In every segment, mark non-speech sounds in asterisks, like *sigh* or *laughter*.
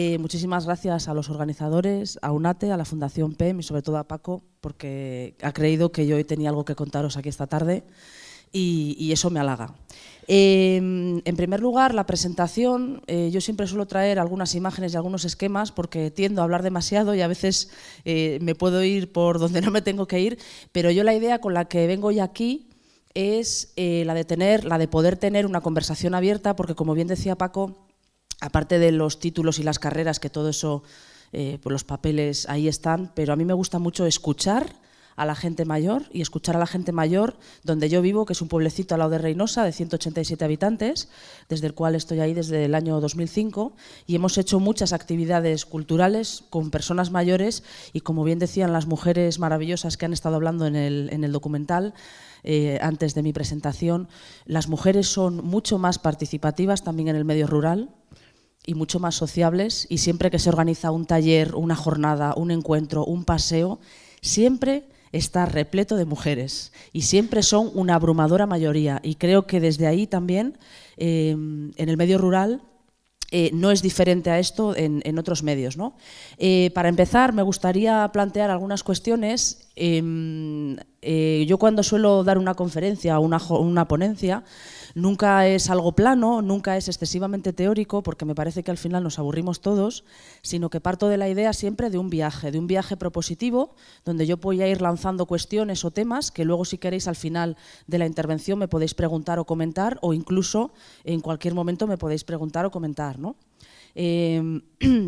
Eh, muchísimas gracias a los organizadores, a UNATE, a la Fundación PEM y sobre todo a Paco, porque ha creído que yo hoy tenía algo que contaros aquí esta tarde y, eso me halaga. Em, en primer lugar, la presentación. Eh, yo siempre suelo traer algunas imágenes y algunos esquemas porque tiendo a hablar demasiado y a veces eh, me puedo ir por donde *laughs* no me tengo que ir, pero yo la idea con la que vengo hoy aquí es la de tener, la de poder tener una conversación abierta, porque como bien decía Paco, aparte de los títulos y las carreras, que todo eso, eh, pues los papeles ahí están, pero a mí me gusta mucho escuchar a la gente mayor y escuchar a la gente mayor donde yo vivo, que es un pueblecito al lado de Reynosa de 187 habitantes, desde el cual estoy ahí desde el año 2005 y hemos hecho muchas actividades culturales con personas mayores y como bien decían las mujeres maravillosas que han estado hablando en el, documental, eh, antes de mi presentación, las mujeres son mucho más participativas también en el medio rural y mucho más sociables y siempre que se organiza un taller, una jornada, un encuentro, un paseo, siempre está repleto de mujeres y siempre son una abrumadora mayoría y creo que desde ahí también eh, en el medio rural eh, no es diferente a esto en, otros medios. ¿no? Eh, para empezar, me gustaría plantear algunas cuestiones. Em, yo cuando suelo dar una conferencia o una, una, ponencia, Nunca es algo plano, nunca es excesivamente teórico, porque me parece que al final nos aburrimos todos, sino que parto de la idea siempre de un viaje, de un viaje propositivo, donde yo voy a ir lanzando cuestiones o temas que luego si queréis al final de la intervención me podéis preguntar o comentar, o incluso en cualquier momento me podéis preguntar o comentar. ¿no? Eh, *clears throat*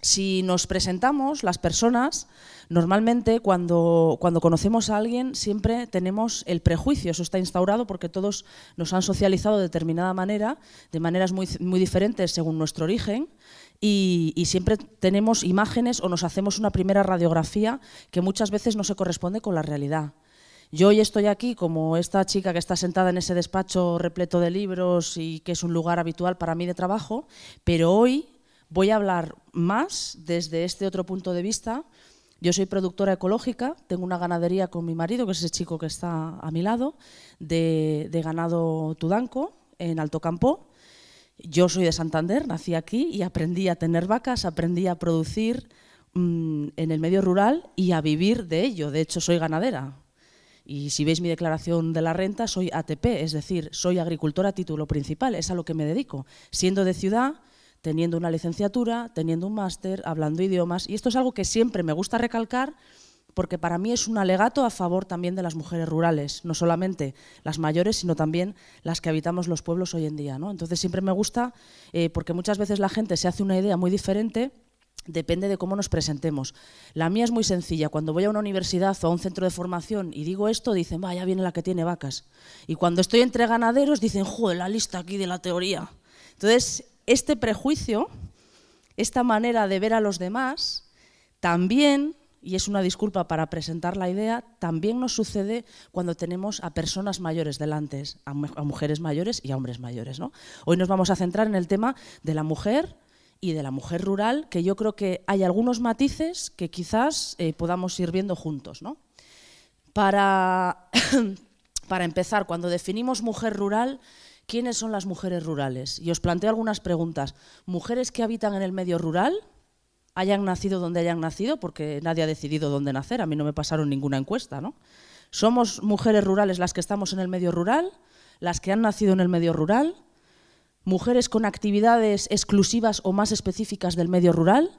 si nos presentamos, las personas, normalmente cuando, cuando, conocemos a alguien siempre tenemos el prejuicio, eso está instaurado porque todos nos han socializado de determinada manera, de maneras muy, muy diferentes según nuestro origen, y, y, siempre tenemos imágenes o nos hacemos una primera radiografía que muchas veces no se corresponde con la realidad. Yo hoy estoy aquí como esta chica que está sentada en ese despacho repleto de libros y que es un lugar habitual para mí de trabajo, pero hoy Voy a hablar más desde este otro punto de vista. Yo soy productora ecológica, tengo una ganadería con mi marido, que es ese chico que está a mi lado, de, ganado tudanco en Alto Campo. Yo soy de Santander, nací aquí y aprendí a tener vacas, aprendí a producir mm, en el medio rural y a vivir de ello. De hecho, soy ganadera. Y si veis mi declaración de la renta, soy ATP, es decir, soy agricultora a título principal, es a lo que me dedico. Siendo de ciudad, teniendo una licenciatura, teniendo un máster, hablando idiomas. Y esto es algo que siempre me gusta recalcar porque para mí es un alegato a favor también de las mujeres rurales, no solamente las mayores, sino también las que habitamos los pueblos hoy en día. ¿no? Entonces siempre me gusta eh, porque muchas veces la gente se hace una idea muy diferente depende de cómo nos presentemos. La mía es muy sencilla. Cuando voy a una universidad o a un centro de formación y digo esto, dicen, vaya, viene la que tiene vacas. Y cuando estoy entre ganaderos, dicen, joder, la lista aquí de la teoría. Entonces, este prejuicio, esta manera de ver a los demás, también, y es una disculpa para presentar la idea, también nos sucede cuando tenemos a personas mayores delante, a, mujeres mayores y a hombres mayores. ¿no? Hoy nos vamos a centrar en el tema de la mujer y de la mujer rural, que yo creo que hay algunos matices que quizás eh, podamos ir viendo juntos. Para, *coughs* para empezar, cuando definimos mujer rural, ¿quiénes son las mujeres rurales? Y os planteo algunas preguntas. ¿Mujeres que habitan en el medio rural? hayan nacido donde hayan nacido, porque nadie ha decidido dónde nacer, a mí no me pasaron ninguna encuesta, ¿no? ¿Somos mujeres rurales las que estamos en el medio rural? ¿Las que han nacido en el medio rural? ¿Mujeres con actividades exclusivas o más específicas del medio rural?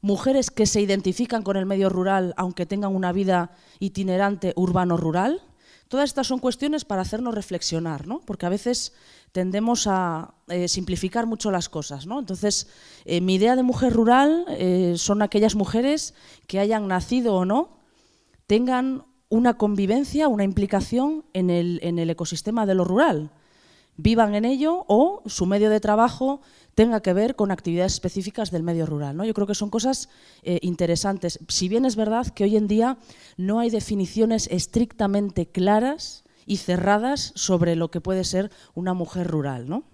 ¿Mujeres que se identifican con el medio rural aunque tengan una vida itinerante urbano-rural? Todas estas son cuestiones para hacernos reflexionar, ¿no? porque a veces tendemos a eh, simplificar mucho las cosas. ¿no? Entonces, eh, mi idea de mujer rural eh, son aquellas mujeres que hayan nacido o no, tengan una convivencia, una implicación en el ecosistema de lo rural vivan en ello o su medio de trabajo tenga que ver con actividades específicas del medio rural. ¿no? Yo creo que son cosas eh, interesantes. Si bien es verdad que hoy en día no hay definiciones estrictamente claras y cerradas sobre lo que puede ser una mujer rural, ¿no?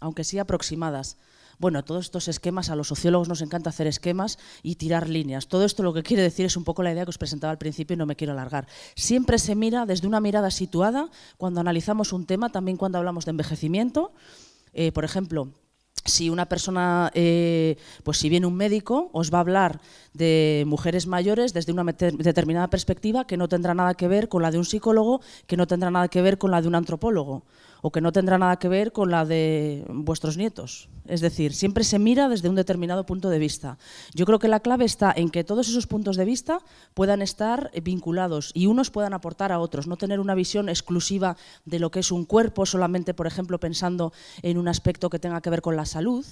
aunque sí aproximadas. Bueno, todos estos esquemas, a los sociólogos nos encanta hacer esquemas y tirar líneas. Todo esto lo que quiere decir es un poco la idea que os presentaba al principio y no me quiero alargar. Siempre se mira desde una mirada situada cuando analizamos un tema, también cuando hablamos de envejecimiento. Eh, por ejemplo, si una persona, eh, pues si viene un médico, os va a hablar de mujeres mayores desde una determinada perspectiva que no tendrá nada que ver con la de un psicólogo, que no tendrá nada que ver con la de un antropólogo o que no tendrá nada que ver con la de vuestros nietos. Es decir, siempre se mira desde un determinado punto de vista. Yo creo que la clave está en que todos esos puntos de vista puedan estar eh, vinculados y unos puedan aportar a otros, no tener una visión exclusiva de lo que es un cuerpo, solamente, por ejemplo, pensando en un aspecto que tenga que ver con la salud,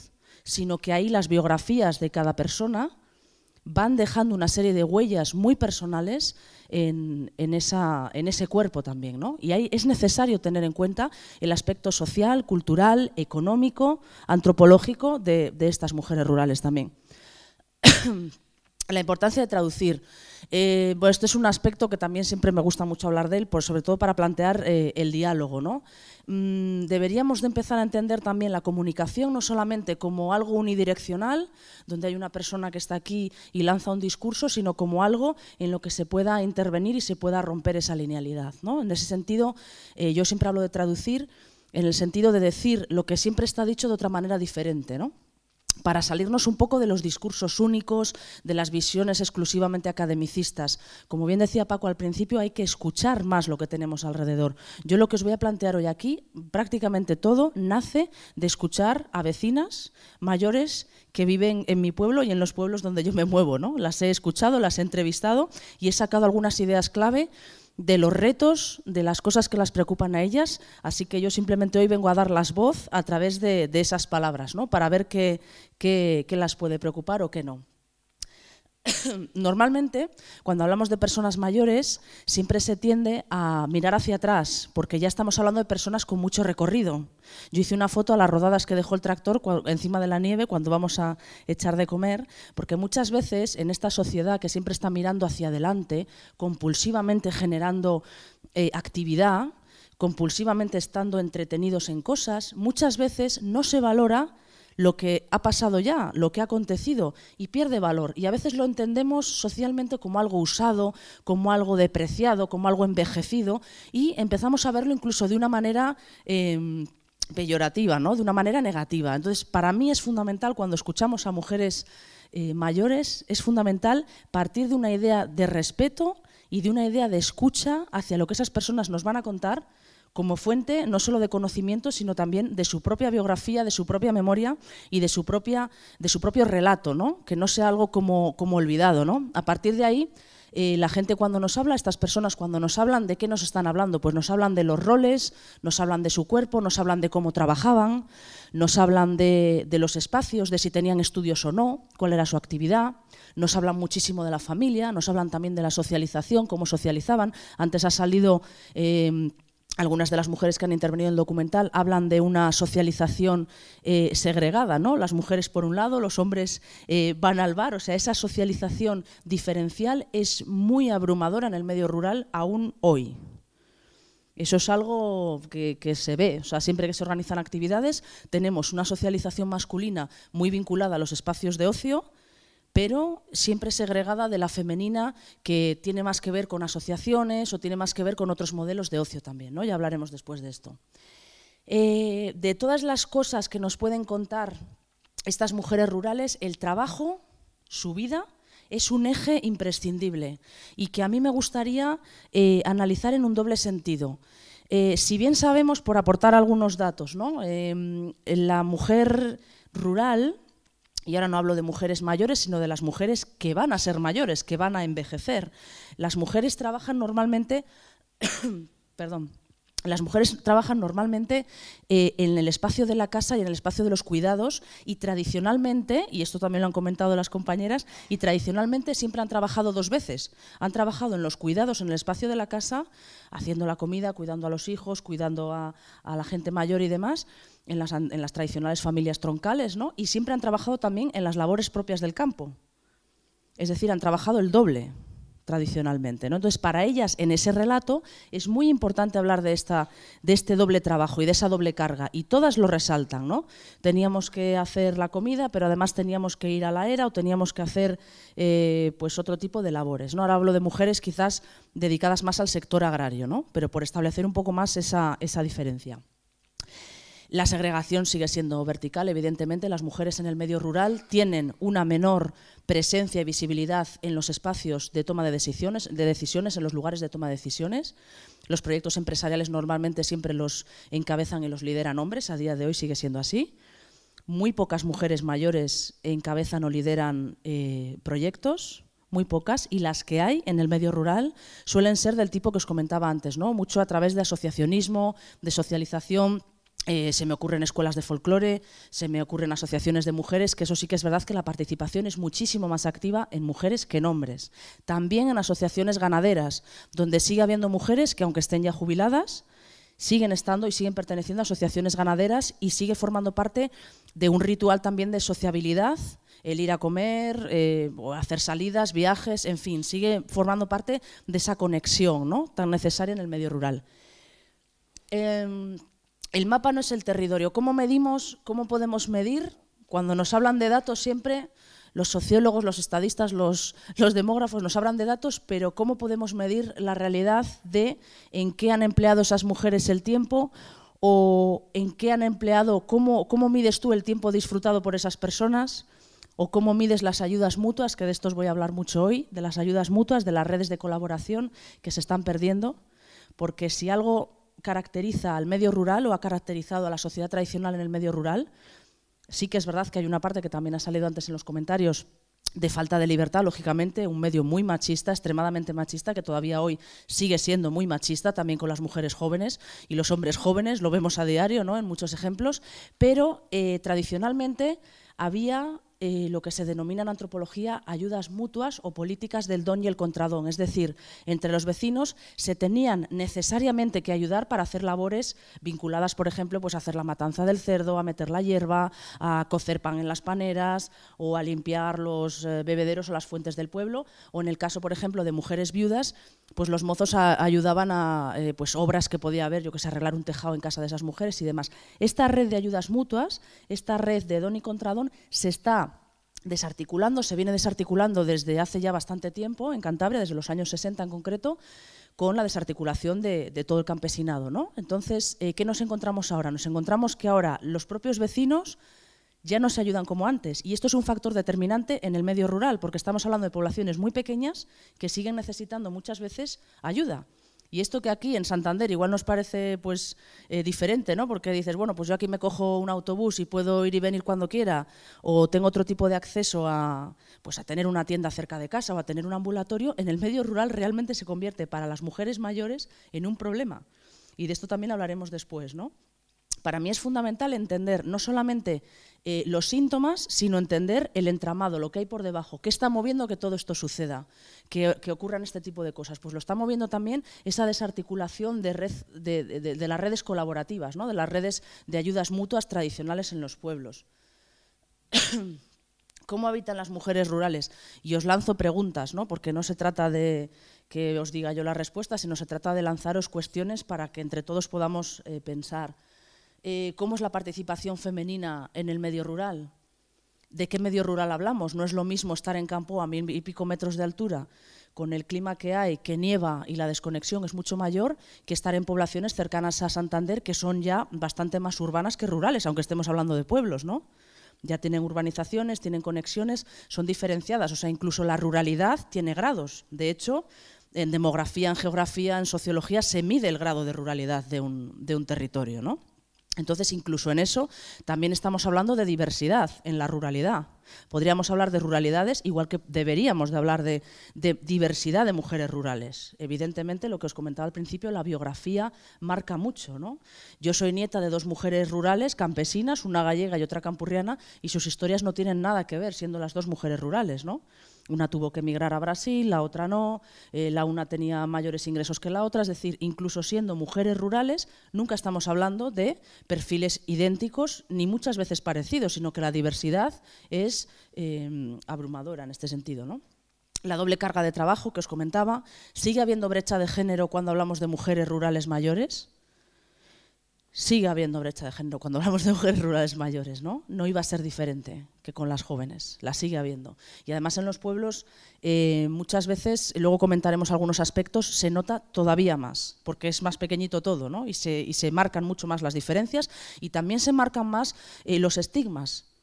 sino que ahí las biografías de cada persona van dejando una serie de huellas muy personales en, ese cuerpo también. Y ahí es necesario tener en cuenta el aspecto social, cultural, económico, antropológico de estas mujeres rurales también. *coughs* La importancia de traducir. Eh, este es un aspecto que también siempre me gusta mucho hablar de él, pues sobre todo para plantear eh, el diálogo. ¿no? Mm, deberíamos de empezar a entender también la comunicación no solamente como algo unidireccional, donde hay una persona que está aquí y lanza un discurso, sino como algo en lo que se pueda intervenir y se pueda romper esa linealidad. ¿no? En ese sentido, eh, yo siempre hablo de traducir en el sentido de decir lo que siempre está dicho de otra manera diferente. ¿no? para salirnos un poco de los discursos únicos, de las visiones exclusivamente academicistas. Como bien decía Paco al principio, hay que escuchar más lo que tenemos alrededor. Yo lo que os voy a plantear hoy aquí, prácticamente todo nace de escuchar a vecinas mayores que viven en mi pueblo y en los pueblos donde yo me muevo. ¿no? Las he escuchado, las he entrevistado y he sacado algunas ideas clave de los retos, de las cosas que las preocupan a ellas, así que yo simplemente hoy vengo a dar las voz a través de, esas palabras, ¿no? para ver qué las puede preocupar o qué no. *coughs* Normalmente, cuando hablamos de personas mayores, siempre se tiende a mirar hacia atrás, porque ya estamos hablando de personas con mucho recorrido. Yo hice una foto a las rodadas que dejó el tractor encima de la nieve cuando vamos a echar de comer, porque muchas veces en esta sociedad que siempre está mirando hacia adelante, compulsivamente generando eh, actividad, compulsivamente estando entretenidos en cosas, muchas veces no se valora lo que ha pasado ya, lo que ha acontecido, y pierde valor. Y a veces lo entendemos socialmente como algo usado, como algo depreciado, como algo envejecido, y empezamos a verlo incluso de una manera... Em, peyorativa, ¿no? de una manera negativa. Entonces, para mí es fundamental cuando escuchamos a mujeres eh, mayores, es fundamental partir de una idea de respeto y de una idea de escucha hacia lo que esas personas nos van a contar como fuente no solo de conocimiento, sino también de su propia biografía, de su propia memoria y de su, propia, de su propio relato, ¿no? que no sea algo como, como olvidado. ¿no? A partir de ahí, eh, la gente cuando nos habla, estas personas cuando nos hablan, ¿de qué nos están hablando? Pues nos hablan de los roles, nos hablan de su cuerpo, nos hablan de cómo trabajaban, nos hablan de, de los espacios, de si tenían estudios o no, cuál era su actividad, nos hablan muchísimo de la familia, nos hablan también de la socialización, cómo socializaban. Antes ha salido... Eh, algunas de las mujeres que han intervenido en el documental hablan de una socialización eh, segregada, ¿no? Las mujeres por un lado, los hombres eh, van al bar, o sea, esa socialización diferencial es muy abrumadora en el medio rural aún hoy. Eso es algo que, que, se ve, o sea, siempre que se organizan actividades tenemos una socialización masculina muy vinculada a los espacios de ocio, pero siempre segregada de la femenina que tiene más que ver con asociaciones o tiene más que ver con otros modelos de ocio también, ¿no? ya hablaremos después de esto. Eh, de todas las cosas que nos pueden contar estas mujeres rurales, el trabajo, su vida, es un eje imprescindible y que a mí me gustaría eh, analizar en un doble sentido. Eh, si bien sabemos, por aportar algunos datos, ¿no? la mujer rural y ahora no hablo de mujeres mayores, sino de las mujeres que van a ser mayores, que van a envejecer. Las mujeres trabajan normalmente, *coughs* perdón, las mujeres trabajan normalmente eh, en el espacio de la casa y en el espacio de los cuidados y tradicionalmente, y esto también lo han comentado las compañeras, y tradicionalmente siempre han trabajado dos veces. Han trabajado en los cuidados, en el espacio de la casa, haciendo la comida, cuidando a los hijos, cuidando a la gente mayor y demás, en las, tradicionales familias troncales, ¿no? y siempre han trabajado también en las labores propias del campo. Es decir, han trabajado el doble tradicionalmente. ¿no? Entonces, para ellas, en ese relato, es muy importante hablar de, esta, de este doble trabajo y de esa doble carga. Y todas lo resaltan. ¿no? Teníamos que hacer la comida, pero además teníamos que ir a la era o teníamos que hacer eh, pues otro tipo de labores. ¿no? Ahora hablo de mujeres quizás dedicadas más al sector agrario, ¿no? pero por establecer un poco más esa diferencia. La segregación sigue siendo vertical, evidentemente. Las mujeres en el medio rural tienen una menor presencia y visibilidad en los espacios de toma de decisiones, de decisiones en los lugares de toma de decisiones. Los proyectos empresariales normalmente siempre los encabezan y los lideran hombres. A día de hoy sigue siendo así. Muy pocas mujeres mayores encabezan o lideran eh, proyectos muy pocas, y las que hay en el medio rural suelen ser del tipo que os comentaba antes, ¿no? mucho a través de asociacionismo, de socialización, eh, se me ocurren escuelas de folclore, se me ocurren asociaciones de mujeres, que eso sí que es verdad que la participación es muchísimo más activa en mujeres que en hombres. También en asociaciones ganaderas, donde sigue habiendo mujeres que aunque estén ya jubiladas, siguen estando y siguen perteneciendo a asociaciones ganaderas y sigue formando parte de un ritual también de sociabilidad, el ir a comer, eh, o hacer salidas, viajes, en fin, sigue formando parte de esa conexión ¿no? tan necesaria en el medio rural. Em, el mapa no es el territorio. ¿Cómo medimos, cómo podemos medir? Cuando nos hablan de datos siempre los sociólogos, los estadistas, los, demógrafos nos hablan de datos, pero ¿cómo podemos medir la realidad de en qué han empleado esas mujeres el tiempo o en qué han empleado, cómo, mides tú el tiempo disfrutado por esas personas? o cómo mides las ayudas mutuas, que de estos voy a hablar mucho hoy, de las ayudas mutuas, de las redes de colaboración que se están perdiendo, porque si algo caracteriza al medio rural o ha caracterizado a la sociedad tradicional en el medio rural. Sí que es verdad que hay una parte que también ha salido antes en los comentarios de falta de libertad, lógicamente, un medio muy machista, extremadamente machista, que todavía hoy sigue siendo muy machista, también con las mujeres jóvenes y los hombres jóvenes, lo vemos a diario ¿no? en muchos ejemplos, pero eh, tradicionalmente había eh, lo que se denomina en antropología ayudas mutuas o políticas del don y el contradón. Es decir, entre los vecinos se tenían necesariamente que ayudar para hacer labores vinculadas, por ejemplo, pues a hacer la matanza del cerdo, a meter la hierba, a cocer pan en las paneras o a limpiar los eh, bebederos o las fuentes del pueblo. O en el caso, por ejemplo, de mujeres viudas, pues los mozos ayudaban a eh, pues obras que podía haber, yo que sé, arreglar un tejado en casa de esas mujeres y demás. Esta red de ayudas mutuas, esta red de don y contradón, se está desarticulando, se viene desarticulando desde hace ya bastante tiempo en Cantabria, desde los años 60 en concreto, con la desarticulación de, todo el campesinado. ¿no? Entonces, eh, ¿qué nos encontramos ahora? Nos encontramos que ahora los propios vecinos ya no se ayudan como antes. Y esto es un factor determinante en el medio rural, porque estamos hablando de poblaciones muy pequeñas que siguen necesitando muchas veces ayuda. Y esto que aquí en Santander igual nos parece pues eh, diferente, ¿no? Porque dices, bueno, pues yo aquí me cojo un autobús y puedo ir y venir cuando quiera, o tengo otro tipo de acceso a, pues, a tener una tienda cerca de casa o a tener un ambulatorio, en el medio rural realmente se convierte para las mujeres mayores en un problema. Y de esto también hablaremos después, ¿no? Para mí es fundamental entender no solamente eh, los síntomas, sino entender el entramado, lo que hay por debajo, qué está moviendo que todo esto suceda, que, ocurran este tipo de cosas. Pues lo está moviendo también esa desarticulación de, las redes colaborativas, de las redes de ayudas mutuas tradicionales en los pueblos. *coughs* ¿Cómo habitan las mujeres rurales? Y os lanzo preguntas, ¿no? porque no se trata de que os diga yo la respuesta, sino se trata de lanzaros cuestiones para que entre todos podamos eh, pensar. Eh, cómo es la participación femenina en el medio rural. ¿De qué medio rural hablamos? No es lo mismo estar en campo a mil y pico metros de altura, con el clima que hay, que nieva y la desconexión es mucho mayor, que estar en poblaciones cercanas a Santander, que son ya bastante más urbanas que rurales, aunque estemos hablando de pueblos, ¿no? Ya tienen urbanizaciones, tienen conexiones, son diferenciadas, o sea, incluso la ruralidad tiene grados. De hecho, en demografía, en geografía, en sociología se mide el grado de ruralidad de un, de un territorio, ¿no? Entonces, incluso en eso también estamos hablando de diversidad en la ruralidad, Podríamos hablar de ruralidades, igual que deberíamos de hablar de, diversidad de mujeres rurales. Evidentemente, lo que os comentaba al principio, la biografía marca mucho. ¿no? Yo soy nieta de dos mujeres rurales, campesinas, una gallega y otra campurriana, y sus historias no tienen nada que ver, siendo las dos mujeres rurales. ¿no? Una tuvo que emigrar a Brasil, la otra no, eh, la una tenía mayores ingresos que la otra, es decir, incluso siendo mujeres rurales, nunca estamos hablando de perfiles idénticos ni muchas veces parecidos, sino que la diversidad es Em, abrumadora en este sentido. ¿no? La doble carga de trabajo que os comentaba, ¿sigue habiendo brecha de género cuando hablamos de mujeres rurales mayores? Sigue habiendo brecha de género cuando hablamos de mujeres rurales mayores, ¿no? No iba a ser diferente que con las jóvenes, la sigue habiendo. Y además en los pueblos eh, muchas veces, luego comentaremos algunos aspectos, se nota todavía más, porque es más pequeñito todo, ¿no? Y se, marcan mucho más las diferencias y también se marcan más eh, los estigmas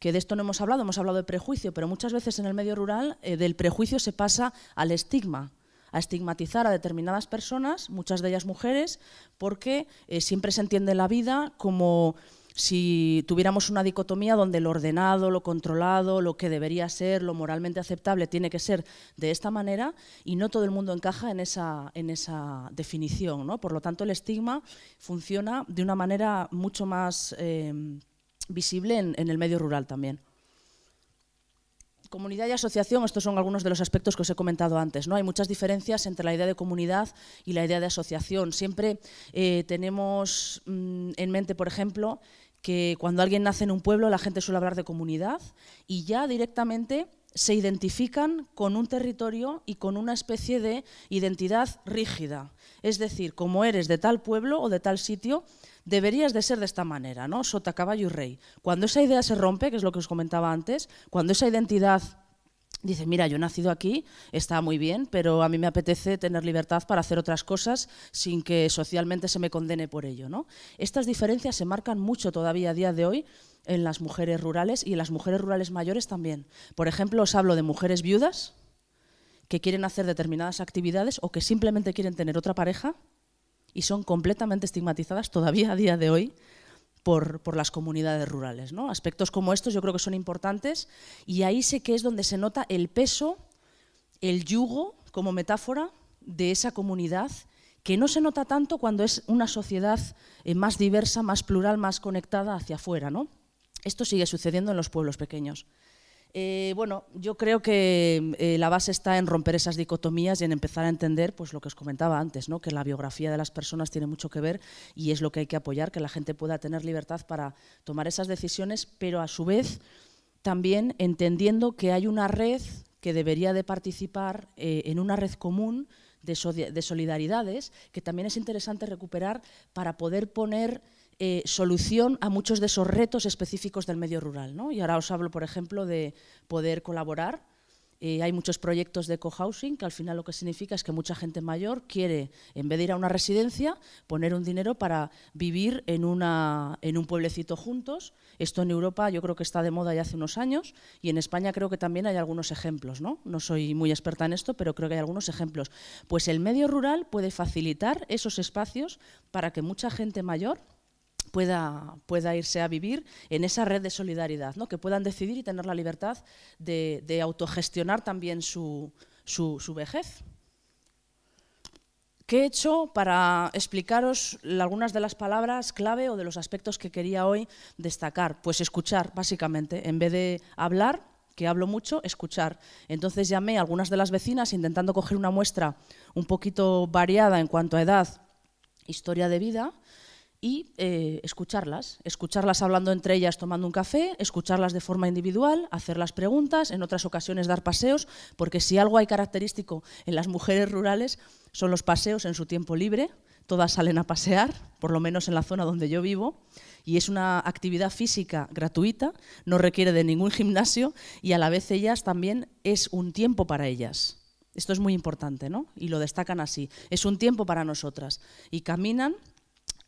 que de esto no hemos hablado, hemos hablado de prejuicio, pero muchas veces en el medio rural eh, del prejuicio se pasa al estigma, a estigmatizar a determinadas personas, muchas de ellas mujeres, porque eh, siempre se entiende la vida como si tuviéramos una dicotomía donde lo ordenado, lo controlado, lo que debería ser, lo moralmente aceptable tiene que ser de esta manera y no todo el mundo encaja en esa, en esa definición. ¿no? Por lo tanto, el estigma funciona de una manera mucho más... Em, visible en, el medio rural también. Comunidad y asociación, estos son algunos de los aspectos que os he comentado antes. ¿no? Hay muchas diferencias entre la idea de comunidad y la idea de asociación. Siempre eh, tenemos mm, en mente, por ejemplo, que cuando alguien nace en un pueblo la gente suele hablar de comunidad y ya directamente se identifican con un territorio y con una especie de identidad rígida. Es decir, como eres de tal pueblo o de tal sitio, deberías de ser de esta manera, ¿no? Sota, caballo y rey. Cuando esa idea se rompe, que es lo que os comentaba antes, cuando esa identidad Dice, mira, yo he nacido aquí, está muy bien, pero a mí me apetece tener libertad para hacer otras cosas sin que socialmente se me condene por ello. ¿no? Estas diferencias se marcan mucho todavía a día de hoy en las mujeres rurales y en las mujeres rurales mayores también. Por ejemplo, os hablo de mujeres viudas que quieren hacer determinadas actividades o que simplemente quieren tener otra pareja y son completamente estigmatizadas todavía a día de hoy por, las comunidades rurales. ¿no? Aspectos como estos yo creo que son importantes y ahí sé que es donde se nota el peso, el yugo como metáfora de esa comunidad que no se nota tanto cuando es una sociedad eh, más diversa, más plural, más conectada hacia afuera. Esto sigue sucediendo en los pueblos pequeños. Eh, bueno, yo creo que eh, la base está en romper esas dicotomías y en empezar a entender pues, lo que os comentaba antes, ¿no? que la biografía de las personas tiene mucho que ver y es lo que hay que apoyar, que la gente pueda tener libertad para tomar esas decisiones, pero a su vez también entendiendo que hay una red que debería de participar eh, en una red común de solidaridades, que también es interesante recuperar para poder poner eh, solución a muchos de esos retos específicos del medio rural. ¿no? Y ahora os hablo, por ejemplo, de poder colaborar. Eh, hay muchos proyectos de cohousing que al final lo que significa es que mucha gente mayor quiere, en vez de ir a una residencia, poner un dinero para vivir en, una, en un pueblecito juntos. Esto en Europa yo creo que está de moda ya hace unos años y en España creo que también hay algunos ejemplos. No, no soy muy experta en esto, pero creo que hay algunos ejemplos. Pues el medio rural puede facilitar esos espacios para que mucha gente mayor pueda, pueda irse a vivir en esa red de solidaridad, ¿no? que puedan decidir y tener la libertad de, autogestionar también su, vejez. ¿Qué he hecho para explicaros algunas de las palabras clave o de los aspectos que quería hoy destacar? Pues escuchar, básicamente. En vez de hablar, que hablo mucho, escuchar. Entonces llamé a algunas de las vecinas intentando coger una muestra un poquito variada en cuanto a edad, historia de vida, y eh, escucharlas, escucharlas hablando entre ellas tomando un café, escucharlas de forma individual, hacer las preguntas, en otras ocasiones dar paseos, porque si algo hay característico en las mujeres rurales son los paseos en su tiempo libre, todas salen a pasear, por lo menos en la zona donde yo vivo, y es una actividad física gratuita, no requiere de ningún gimnasio y a la vez ellas también es un tiempo para ellas. Esto es muy importante, ¿no? Y lo destacan así. Es un tiempo para nosotras. Y caminan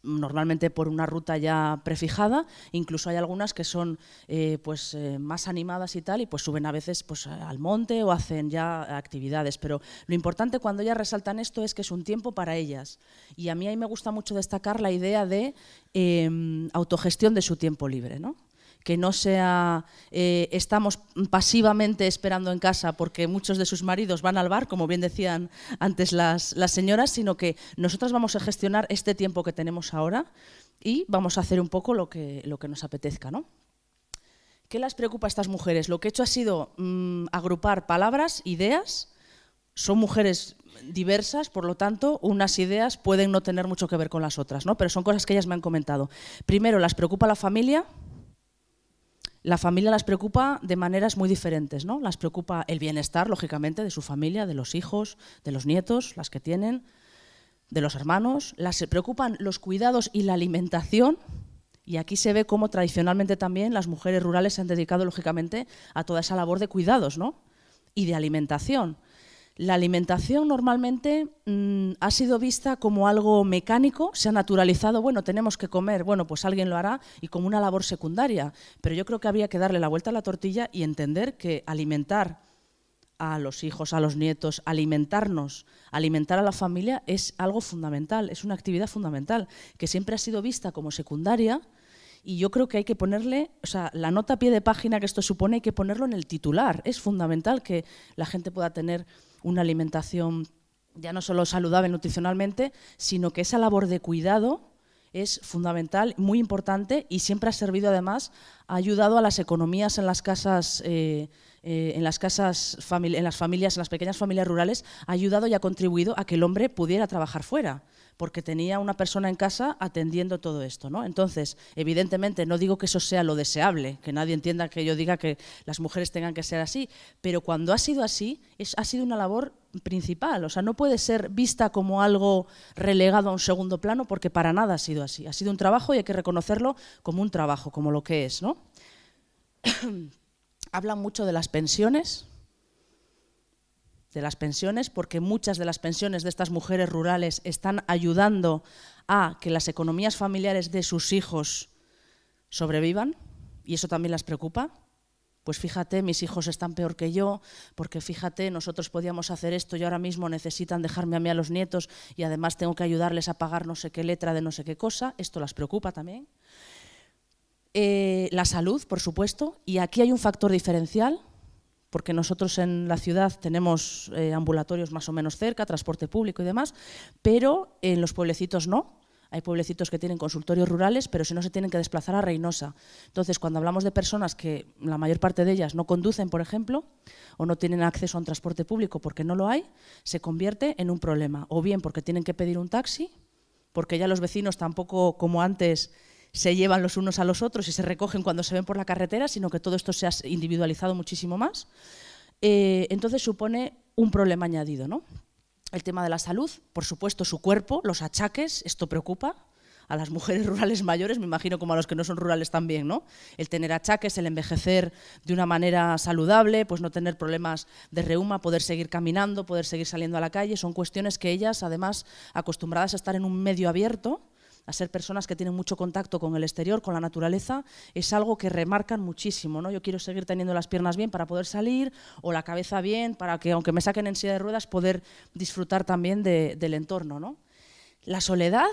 normalmente por una ruta ya prefijada, incluso hay algunas que son eh, pues, eh, más animadas y tal, y pues suben a veces pues, al monte o hacen ya actividades, pero lo importante cuando ellas resaltan esto es que es un tiempo para ellas, y a mí ahí me gusta mucho destacar la idea de em, autogestión de su tiempo libre, ¿no? que no sea eh, estamos pasivamente esperando en casa porque muchos de sus maridos van al bar, como bien decían antes las, las señoras, sino que nosotras vamos a gestionar este tiempo que tenemos ahora y vamos a hacer un poco lo que, lo que nos apetezca, ¿no? ¿Qué las preocupa a estas mujeres? Lo que he hecho ha sido mm, agrupar palabras, ideas. Son mujeres diversas, por lo tanto, unas ideas pueden no tener mucho que ver con las otras, ¿no? Pero son cosas que ellas me han comentado. Primero, las preocupa la familia, la familia las preocupa de maneras muy diferentes, ¿no? Las preocupa el bienestar, lógicamente, de su familia, de los hijos, de los nietos, las que tienen, de los hermanos. Las eh, preocupan los cuidados y la alimentación. Y aquí se ve cómo tradicionalmente también las mujeres rurales se han dedicado, lógicamente, a toda esa labor de cuidados, ¿no? Y de alimentación. La alimentación normalmente mm, ha sido vista como algo mecánico, se ha naturalizado, bueno, tenemos que comer, bueno, pues alguien lo hará, y como una labor secundaria. Pero yo creo que había que darle la vuelta a la tortilla y entender que alimentar a los hijos, a los nietos, alimentarnos, alimentar a la familia es algo fundamental, es una actividad fundamental, que siempre ha sido vista como secundaria, y yo creo que hay que ponerle, o sea, la nota a pie de página que esto supone hay que ponerlo en el titular. Es fundamental que la gente pueda tener una alimentación ya no solo saludable nutricionalmente, sino que esa labor de cuidado es fundamental, muy importante y siempre ha servido además, ha ayudado a las economías en las casas, eh, eh, en las casas, en las familias, en las pequeñas familias rurales, ha ayudado y ha contribuido a que el hombre pudiera trabajar fuera porque tenía una persona en casa atendiendo todo esto. ¿no? Entonces, evidentemente, no digo que eso sea lo deseable, que nadie entienda que yo diga que las mujeres tengan que ser así, pero cuando ha sido así, ha sido una labor principal, o sea, no puede ser vista como algo relegado a un segundo plano porque para nada ha sido así. Ha sido un trabajo y hay que reconocerlo como un trabajo, como lo que es. ¿no? *coughs* Hablan mucho de las pensiones, de las pensiones, porque muchas de las pensiones de estas mujeres rurales están ayudando a que las economías familiares de sus hijos sobrevivan, y eso también las preocupa. Pues fíjate, mis hijos están peor que yo, porque fíjate, nosotros podíamos hacer esto y ahora mismo necesitan dejarme a mí a los nietos y además tengo que ayudarles a pagar no sé qué letra de no sé qué cosa, esto las preocupa también. Eh, la salud, por supuesto, y aquí hay un factor diferencial porque nosotros en la ciudad tenemos eh, ambulatorios más o menos cerca, transporte público y demás, pero en los pueblecitos no, hay pueblecitos que tienen consultorios rurales, pero si no se tienen que desplazar a Reynosa. Entonces, cuando hablamos de personas que la mayor parte de ellas no conducen, por ejemplo, o no tienen acceso a un transporte público porque no lo hay, se convierte en un problema. O bien porque tienen que pedir un taxi, porque ya los vecinos tampoco, como antes, se llevan los unos a los otros y se recogen cuando se ven por la carretera, sino que todo esto se ha individualizado muchísimo más. Eh, entonces supone un problema añadido, ¿no? El tema de la salud, por supuesto, su cuerpo, los achaques, esto preocupa, a las mujeres *laughs* rurales mayores, me imagino como a los que no son rurales también, ¿no? El tener achaques, el envejecer de una manera saludable, pues no tener problemas de reuma, poder seguir caminando, poder seguir saliendo a la calle, son cuestiones que ellas, además, acostumbradas a estar en un medio abierto, a ser personas que tienen mucho contacto con el exterior, con la naturaleza, es algo que remarcan muchísimo. ¿no? Yo quiero seguir teniendo las piernas bien para poder salir o la cabeza bien para que, aunque me saquen en silla de ruedas, poder disfrutar también del entorno. La soledad,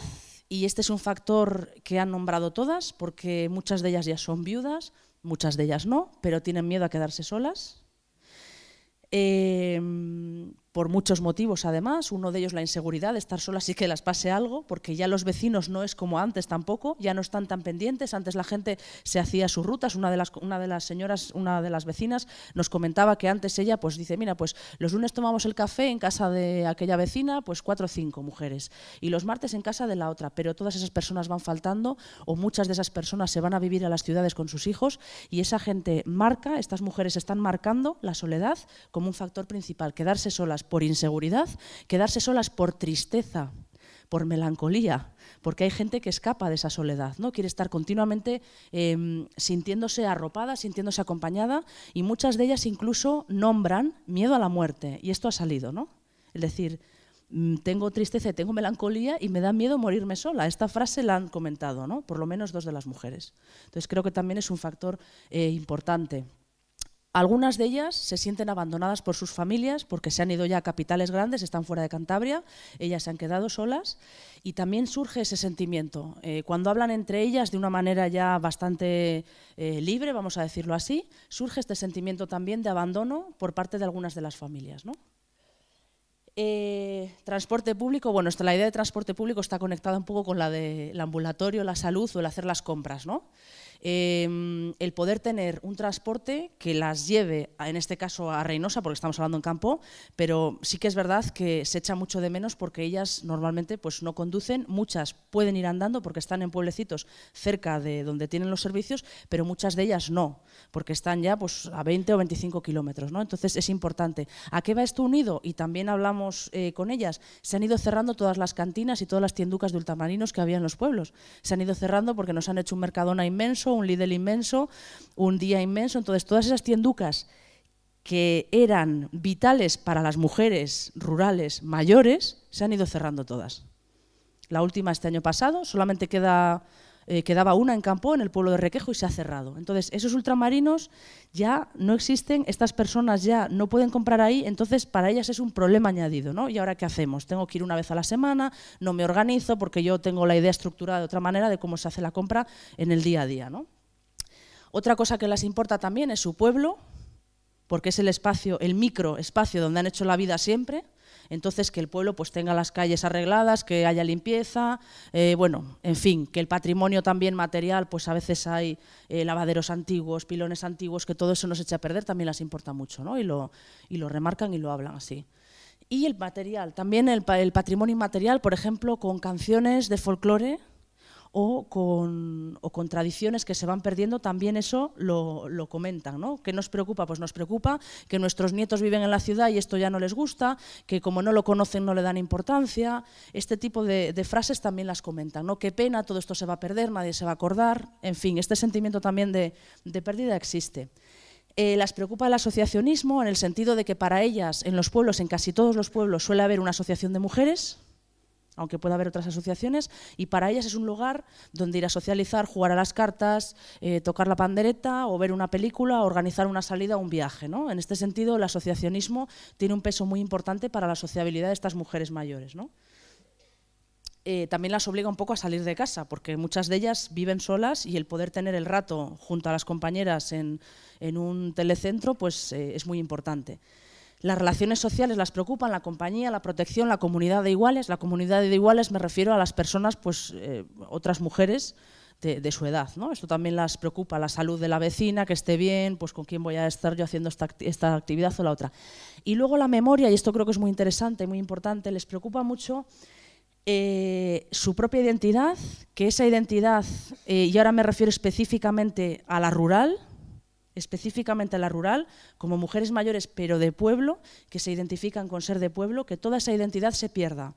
y este es un factor que han nombrado todas, porque muchas de ellas ya son viudas, muchas de ellas no, pero tienen miedo a quedarse solas. Eh, por muchos motivos además, uno de ellos la inseguridad de estar solas y que las pase algo, porque ya los vecinos no es como antes tampoco, ya no están tan pendientes, antes la gente se hacía sus rutas, una de las, una de las señoras, una de las vecinas nos comentaba que antes ella pues dice, mira, pues los lunes tomamos el café en casa de aquella vecina, pues cuatro o cinco mujeres, y los martes en casa de la otra, pero todas esas personas van faltando o muchas de esas personas se van a vivir a las ciudades con sus hijos y esa gente marca, estas mujeres están marcando la soledad como un factor principal, quedarse solas por inseguridad, quedarse solas por tristeza, por melancolía, porque hay gente que escapa de esa soledad, ¿no? Quiere estar continuamente em, sintiéndose arropada, sintiéndose acompañada, y muchas de ellas incluso nombran miedo a la muerte, y esto ha salido, ¿no? Es decir, mm, tengo tristeza y tengo melancolía y me da miedo morirme sola. Esta frase la han comentado, ¿no? Por lo menos dos de las mujeres. Entonces creo que también es un factor eh, importante. Algunas de ellas se sienten abandonadas por sus familias porque se han ido ya a capitales grandes, están fuera de Cantabria, ellas se han quedado solas y también surge ese sentimiento. Eh, cuando hablan entre ellas de una manera ya bastante eh, libre, vamos a decirlo así, surge este sentimiento también de abandono por parte de algunas de las familias. Eh, transporte público, bueno, la idea de transporte público está conectada un poco con la del ambulatorio, la salud o el hacer las compras, ¿no? Em, el poder tener un transporte que las lleve, en este caso a Reynosa, porque estamos hablando en campo, pero sí que es verdad que se echa mucho de menos porque ellas normalmente pues, no conducen, muchas pueden ir andando porque están en pueblecitos cerca de donde tienen los servicios, pero muchas de ellas no, porque están ya pues, a 20 o 25 kilómetros. ¿no? Entonces es importante. ¿A qué va esto unido? Y también hablamos eh, con ellas. Se han ido cerrando todas las cantinas y todas las tienducas de ultramarinos que había en los pueblos. Se han ido cerrando porque nos han hecho un mercadona inmenso un Lidl inmenso, un Día inmenso. Entonces, todas esas tienducas que eran vitales para las mujeres rurales mayores, se han ido cerrando todas. La última este año pasado, solamente queda eh, quedaba una en campo, en el pueblo de Requejo, y se ha cerrado. Entonces, esos ultramarinos ya no existen, estas personas ya no pueden comprar ahí, entonces para ellas es un problema añadido, ¿Y ahora qué hacemos? Tengo que ir una vez a la semana, no me organizo porque yo tengo la idea estructurada de otra manera de cómo se hace la compra en el día a día, Otra cosa que les importa también es su pueblo, porque es el espacio, el microespacio donde han hecho la vida siempre, entonces, que el pueblo pues, tenga las calles arregladas, que haya limpieza, eh, bueno, en fin, que el patrimonio también material, pues a veces hay eh, lavaderos antiguos, pilones antiguos, que todo eso nos eche a perder, también las importa mucho, ¿no? Y lo, y lo remarcan y lo hablan así y el material, también el, el, patrimonio inmaterial, por ejemplo, con canciones de folclore o con, tradiciones que se van perdiendo, también eso lo, comentan. ¿no? ¿Qué nos preocupa? Pues nos preocupa que nuestros nietos viven en la ciudad y esto ya no les gusta, que como no lo conocen no le dan importancia. Este tipo de, frases también las comentan. ¿no? Qué pena, todo esto se va a perder, nadie se va a acordar. En fin, este sentimiento también de, pérdida existe. Eh, las preocupa el asociacionismo en el sentido de que para ellas, en los pueblos, en casi todos los pueblos, suele haber una asociación de mujeres, aunque pueda haber otras asociaciones, y para ellas es un lugar donde ir a socializar, jugar a las cartas, eh, tocar la pandereta o ver una película, organizar una salida o un viaje. En este sentido, el asociacionismo tiene un peso muy importante para la sociabilidad de estas mujeres mayores. Eh, también las obliga un poco a salir de casa, porque muchas de ellas viven solas y el poder tener el rato junto a las compañeras en, un telecentro pues, eh, es muy importante las relaciones sociales las preocupan, la compañía, la protección, la comunidad de iguales. La comunidad de iguales me refiero a las personas, pues eh, otras mujeres de, su edad. ¿no? Esto también las preocupa, la salud de la vecina, que esté bien, pues con quién voy a estar yo haciendo esta, actividad o la otra. Y luego la memoria, y esto creo que es muy interesante, muy importante, les preocupa mucho eh, su propia identidad, que esa identidad, eh, y ahora me refiero específicamente a la rural, específicamente a la rural, como mujeres mayores pero de pueblo, que se identifican con ser de pueblo, que toda esa identidad se pierda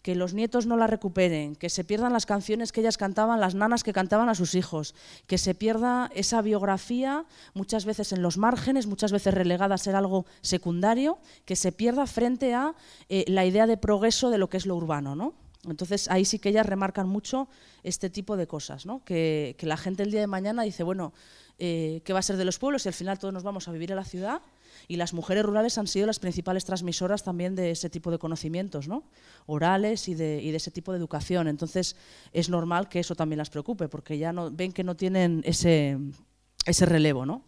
que los nietos no la recuperen, que se pierdan las canciones que ellas cantaban, las nanas que cantaban a sus hijos, que se pierda esa biografía, muchas veces en los márgenes, muchas veces relegada a ser algo secundario, que se pierda frente a eh, la idea de progreso de lo que es lo urbano, ¿no? Entonces ahí sí que ellas remarcan mucho este tipo de cosas, ¿no? que, que la gente el día de mañana dice, bueno, eh, qué va a ser de los pueblos y al final todos nos vamos a vivir a la ciudad. Y las mujeres rurales han sido las principales transmisoras también de ese tipo de conocimientos, ¿no? orales y de, ese tipo de educación. Entonces es normal que eso también las preocupe, porque ya ven que no tienen ese, ese relevo. ¿no?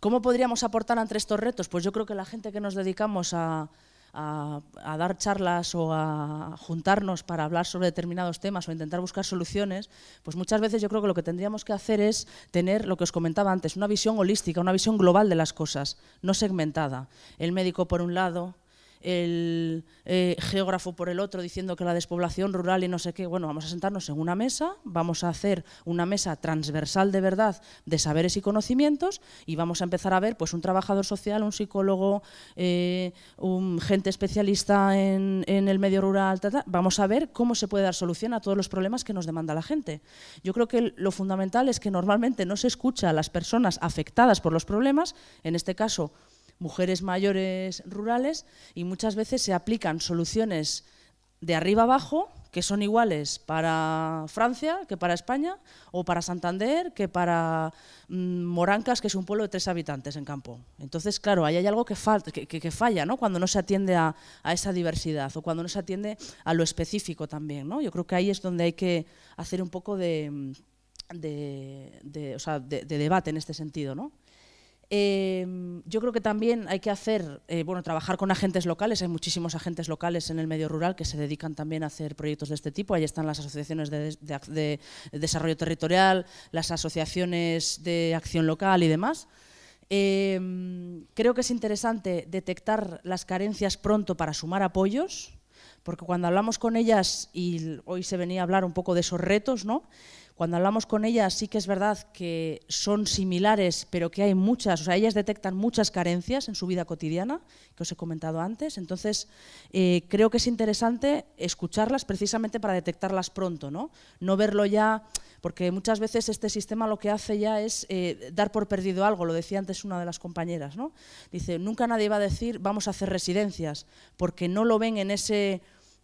¿Cómo podríamos aportar ante estos retos? Pues yo creo que la gente que nos dedicamos a, a, dar charlas o a juntarnos para hablar sobre determinados temas o intentar buscar soluciones, pues muchas veces yo creo que lo que tendríamos que hacer es tener lo que os comentaba antes, una visión holística, una visión global de las cosas, no segmentada. El médico por un lado, el eh, geógrafo por el otro diciendo que la despoblación rural y no sé qué. Bueno, vamos a sentarnos en una mesa, vamos a hacer una mesa transversal de verdad de saberes y conocimientos y vamos a empezar a ver pues un trabajador social, un psicólogo, eh, un gente especialista en, el medio rural, vamos a ver cómo se puede dar solución a todos los problemas que nos demanda la gente. Yo creo que lo fundamental es que normalmente no se escucha a las personas afectadas por los problemas, en este caso mujeres mayores rurales y muchas veces se aplican soluciones de arriba abajo que son iguales para Francia que para España o para Santander que para mm, Morancas, que es un pueblo de tres habitantes en campo. Entonces, claro, ahí hay algo que, falta que, falla ¿no? cuando no se atiende a, esa diversidad o cuando no se atiende a lo específico también. ¿no? Yo creo que ahí es donde hay que hacer un poco de, mm, de debate en este sentido. ¿no? Em, yo creo que también hay que hacer, eh, bueno, trabajar con agentes locales, hay muchísimos agentes locales en el medio rural que se dedican también a hacer proyectos de este tipo, ahí están las asociaciones de, desarrollo territorial, las asociaciones de acción local y demás. Em, creo que es interesante detectar las carencias pronto para sumar apoyos, porque cuando hablamos con ellas, y hoy se venía a hablar un poco de esos retos, ¿no? Cuando hablamos con ellas sí que es verdad que son similares, pero que hay muchas, o sea, ellas detectan muchas carencias en su vida cotidiana, que os he comentado antes, entonces eh, creo que es interesante escucharlas precisamente para detectarlas pronto, ¿no? No verlo ya, porque muchas veces este sistema lo que hace ya es eh, dar por perdido algo, lo decía antes una de las compañeras, ¿no? Dice, nunca nadie va a decir vamos a hacer residencias, porque no lo ven en ese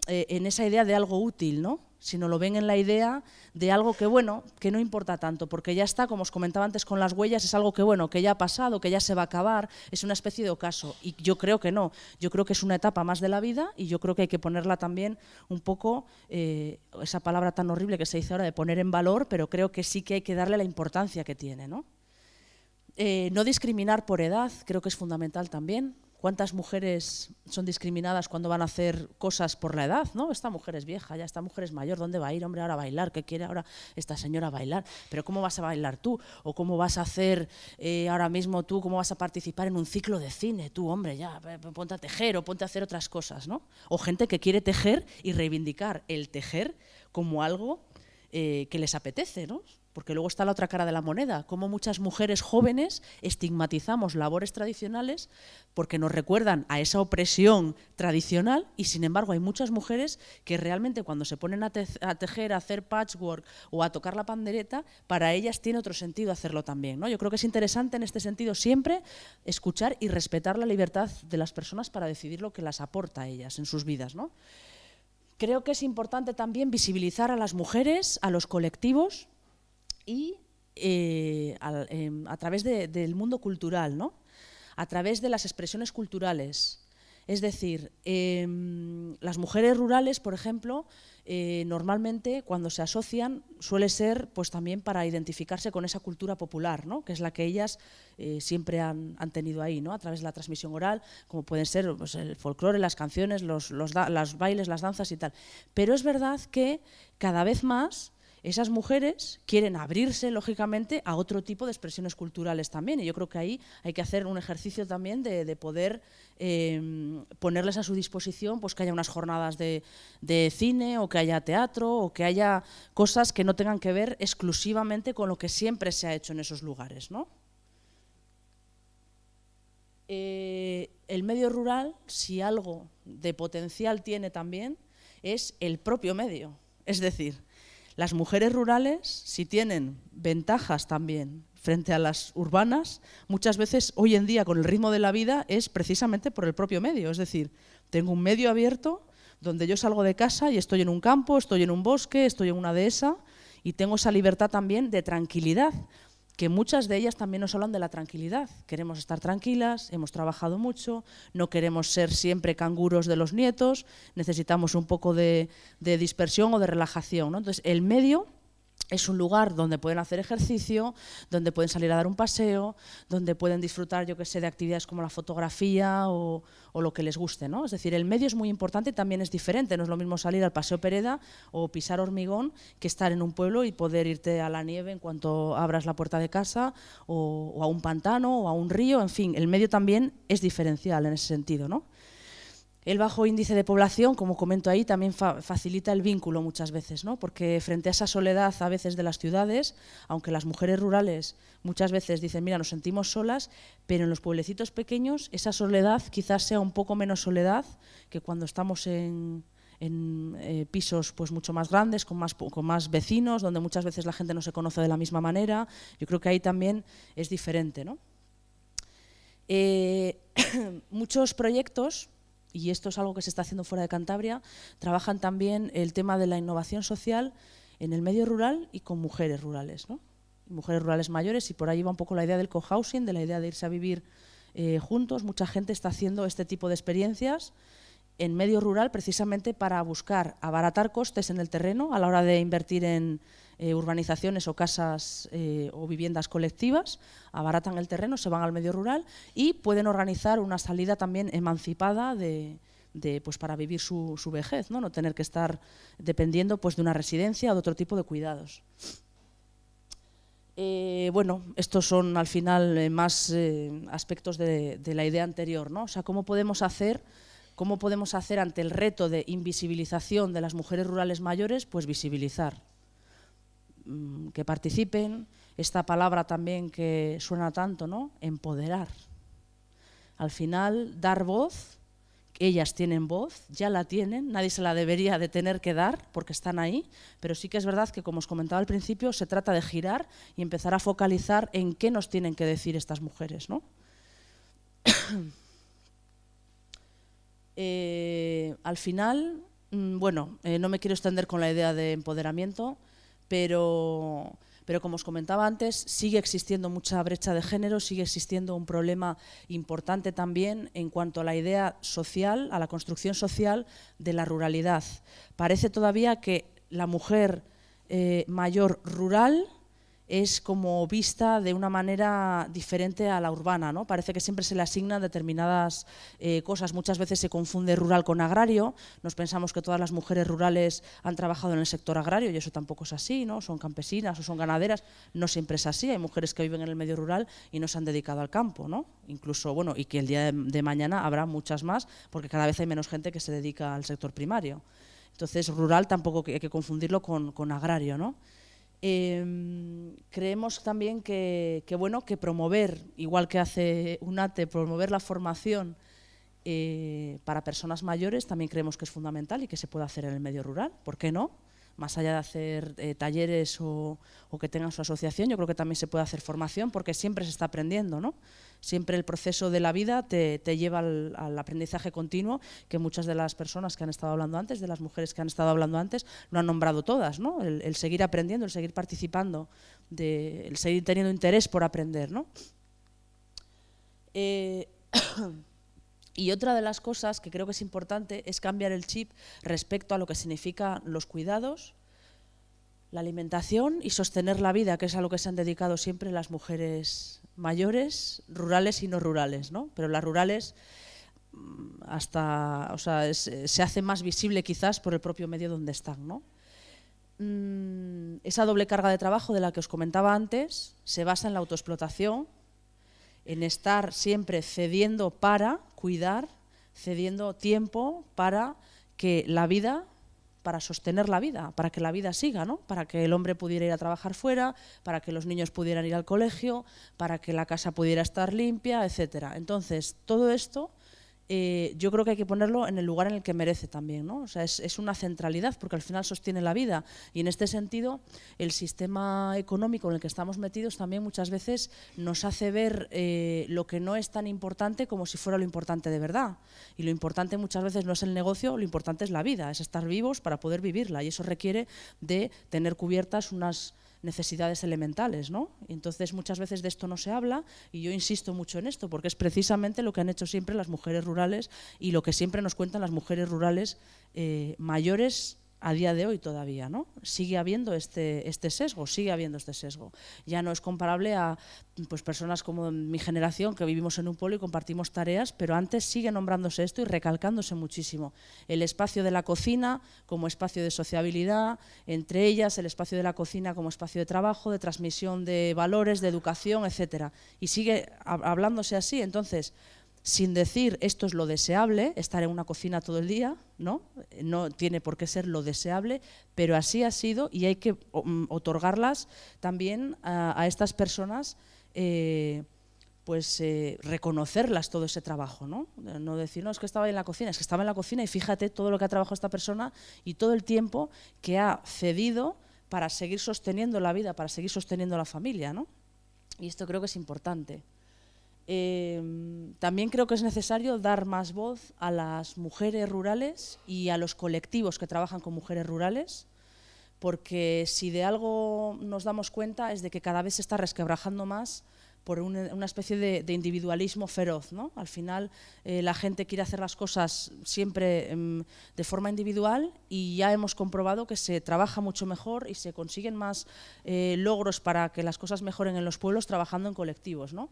eh, en esa idea de algo útil, ¿no? sino lo ven en la idea de algo que, bueno, que no importa tanto, porque ya está, como os comentaba antes con las huellas, es algo que, bueno, que ya ha pasado, que ya se va a acabar, es una especie de ocaso. Y yo creo que no, yo creo que es una etapa más de la vida y yo creo que hay que ponerla también un poco, eh, esa palabra tan horrible que se dice ahora de poner en valor, pero creo que sí que hay que darle la importancia que tiene, ¿no? Eh, no discriminar por edad, creo que es fundamental también cuántas mujeres son discriminadas cuando van a hacer cosas por la edad, ¿no? Esta mujer es vieja, ya esta mujer es mayor, ¿dónde va a ir, hombre, ahora a bailar? ¿Qué quiere ahora esta señora bailar? Pero ¿cómo vas a bailar tú? ¿O cómo vas a hacer eh, ahora mismo tú, cómo vas a participar en un ciclo de cine? Tú, hombre, ya, ponte a tejer o ponte a hacer otras cosas, ¿no? O gente que quiere tejer y reivindicar el tejer como algo eh, que les apetece, ¿no? Porque luego está la otra cara de la moneda, cómo muchas mujeres jóvenes estigmatizamos labores tradicionales porque nos recuerdan a esa opresión tradicional y sin embargo hay muchas mujeres que realmente cuando se ponen a, tejer, a hacer patchwork o a tocar la pandereta, para ellas tiene otro sentido hacerlo también. ¿no? Yo creo que es interesante en este sentido siempre escuchar y respetar la libertad de las personas para decidir lo que las aporta a ellas en sus vidas. ¿no? Creo que es importante también visibilizar a las mujeres, a los colectivos, y eh, em, a, través del mundo cultural, ¿no? a través de las expresiones culturales. Es decir, em, las mujeres rurales, por ejemplo, eh, normalmente cuando se asocian suele ser pues, también para identificarse con esa cultura popular, ¿no? que es la que ellas eh, siempre han, tenido ahí, ¿no? a través de la transmisión oral, como pueden ser pues, el folclore, las canciones, los bailes, las danzas y tal. Pero es verdad que cada vez más esas mujeres quieren abrirse, lógicamente, a otro tipo de expresiones culturales también. Y yo creo que ahí hay que hacer un ejercicio también de, poder em, ponerles a su disposición pues, que haya unas jornadas de, cine o que haya teatro o que haya cosas que no tengan que ver exclusivamente con lo que siempre se ha hecho en esos lugares. ¿no? Eh, el medio rural, si algo de potencial tiene también, es el propio medio. Es decir, las mujeres rurales, si tienen ventajas también frente a las urbanas, muchas veces hoy en día con el ritmo de la vida es precisamente por el propio medio. Es decir, tengo un medio abierto donde yo salgo de casa y estoy en un campo, estoy en un bosque, estoy en una dehesa y tengo esa libertad también de tranquilidad, que muchas de ellas también nos hablan de la tranquilidad. Queremos estar tranquilas, hemos trabajado mucho, no queremos ser siempre canguros de los nietos, necesitamos un poco de, dispersión o de relajación. ¿no? Entonces, el medio es un lugar donde pueden hacer ejercicio, donde pueden salir a dar un paseo, donde pueden disfrutar, yo que sé, de actividades como la fotografía o, lo que les guste, ¿no? Es decir, el medio es muy importante y también es diferente. No es lo mismo salir al Paseo Pereda o pisar hormigón que estar en un pueblo y poder irte a la nieve en cuanto abras la puerta de casa o, o a un pantano o a un río. En fin, el medio también es diferencial en ese sentido, ¿no? El bajo índice de población, como comento ahí, también facilita el vínculo muchas veces, ¿no? porque frente a esa soledad a veces de las ciudades, aunque las mujeres rurales muchas veces dicen, mira, nos sentimos solas, pero en los pueblecitos pequeños esa soledad quizás sea un poco menos soledad que cuando estamos en, eh, pisos pues mucho más grandes, con más, con más vecinos, donde muchas veces la gente no se conoce de la misma manera. Yo creo que ahí también es diferente. ¿no? Eh, *coughs* muchos proyectos y esto es algo que se está haciendo fuera de Cantabria, trabajan también el tema de la innovación social en el medio rural y con mujeres rurales, ¿no? mujeres rurales mayores y por ahí va un poco la idea del cohousing, de la idea de irse a vivir eh, juntos. Mucha gente está haciendo este tipo de experiencias en medio rural precisamente para buscar abaratar costes en el terreno a la hora de invertir en, eh, urbanizaciones o casas eh, o viviendas colectivas, abaratan el terreno, se van al medio rural y pueden organizar una salida también emancipada de, pues, para vivir su, vejez, ¿no? tener que estar dependiendo pues, de una residencia o de otro tipo de cuidados. Eh, bueno, estos son al final más aspectos de, la idea anterior, ¿no? O sea, cómo podemos hacer cómo podemos hacer ante el reto de invisibilización de las mujeres rurales mayores, pues visibilizar, Mm, que participen, esta palabra también que suena tanto, ¿no? Empoderar. Al final, dar voz, ellas tienen voz, ya la tienen, nadie se la debería de tener que dar porque están ahí, pero sí que es verdad que, como os comentaba al principio, se trata de girar y empezar a focalizar en qué nos tienen que decir estas mujeres, ¿no? *coughs* Eh, al final, mm, bueno, eh, no me quiero extender con la idea de empoderamiento, pero, como os comentaba antes, sigue existiendo mucha brecha de género, sigue existiendo un problema importante también en cuanto a la idea social, a la construcción social de la ruralidad. Parece todavía que la mujer eh, mayor rural es como vista de una manera diferente a la urbana. ¿no? Parece que siempre se le asignan determinadas eh, cosas. Muchas veces se confunde rural con agrario. Nos pensamos que todas las mujeres rurales han trabajado en el sector agrario y eso tampoco es así. ¿no? Son campesinas o son ganaderas. No siempre es así. Hay mujeres que viven en el medio rural y no se han dedicado al campo. ¿no? Incluso, bueno, y que el día de, mañana habrá muchas más porque cada vez hay menos gente que se dedica al sector primario. Entonces, rural tampoco hay que confundirlo con, con agrario. ¿no? Em, creemos también que, bueno, que promover, igual que hace UNATE, promover la formación eh, para personas mayores también creemos que es fundamental y que se puede hacer en el medio rural, ¿por qué no? más allá de hacer eh, talleres o, que tengan su asociación, yo creo que también se puede hacer formación porque siempre se está aprendiendo, ¿no? Siempre el proceso de la vida te, lleva al, aprendizaje continuo, que muchas de las personas que han estado hablando antes, de las mujeres que han estado hablando antes, no han nombrado todas, ¿no? El, seguir aprendiendo, el seguir participando, de, el seguir teniendo interés por aprender, ¿no? Eh, y otra de las cosas que creo que es importante es cambiar el chip respecto a lo que significan los cuidados, la alimentación y sostener la vida, que es a lo que se han dedicado siempre las mujeres mayores, rurales y no rurales, Pero las rurales mm, hasta, se hace más visible quizás por el propio medio donde están, ¿no? Mm, esa doble carga de trabajo de la que os comentaba antes se basa en la autoexplotación, en estar siempre cediendo para cuidar cediendo tiempo para que la vida para sostener la vida, para que la vida siga, ¿no? para que el hombre pudiera ir a trabajar fuera, para que los niños pudieran ir al colegio, para que la casa pudiera estar limpia, etc. Entonces, todo esto eh, yo creo que hay que ponerlo en el lugar en el que merece también. ¿no? O sea, es, una centralidad porque al final sostiene la vida. Y en este sentido, el sistema económico en el que estamos metidos también muchas veces nos hace ver eh, lo que no es tan importante como si fuera lo importante de verdad. Y lo importante muchas veces no es el negocio, lo importante es la vida, es estar vivos para poder vivirla. Y eso requiere de tener cubiertas unas necesidades elementales. ¿no? Entonces muchas veces de esto no se habla y yo insisto mucho en esto porque es precisamente lo que han hecho siempre las mujeres rurales y lo que siempre nos cuentan las mujeres rurales eh, mayores a día de hoy todavía, ¿no? Sigue habiendo este, este sesgo, sigue habiendo este sesgo. Ya no es comparable a pues, personas como mi generación que vivimos en un pueblo y compartimos tareas, pero antes sigue nombrándose esto y recalcándose muchísimo. El espacio de la cocina como espacio de sociabilidad, entre ellas el espacio de la cocina como espacio de trabajo, de transmisión de valores, de educación, etcétera. Y sigue hablándose así, entonces sin decir esto es lo deseable, estar en una cocina todo el día, ¿no? No tiene por qué ser lo deseable, pero así ha sido y hay que mm, otorgarlas también a, estas personas, eh, pues eh, reconocerlas todo ese trabajo, ¿no? No decir, no, es que estaba en la cocina, es que estaba en la cocina y fíjate todo lo que ha trabajado esta persona y todo el tiempo que ha cedido para seguir sosteniendo la vida, para seguir sosteniendo la familia, ¿no? Y esto creo que es importante. Eh, también creo que es necesario dar más voz a las mujeres rurales y a los colectivos que trabajan con mujeres rurales, porque si de algo nos damos cuenta es de que cada vez se está resquebrajando más por una, especie de, individualismo feroz. ¿no? Al final eh, la gente quiere hacer las cosas siempre em, de forma individual y ya hemos comprobado que se trabaja mucho mejor y se consiguen más eh, logros para que las cosas mejoren en los pueblos trabajando en colectivos. ¿no?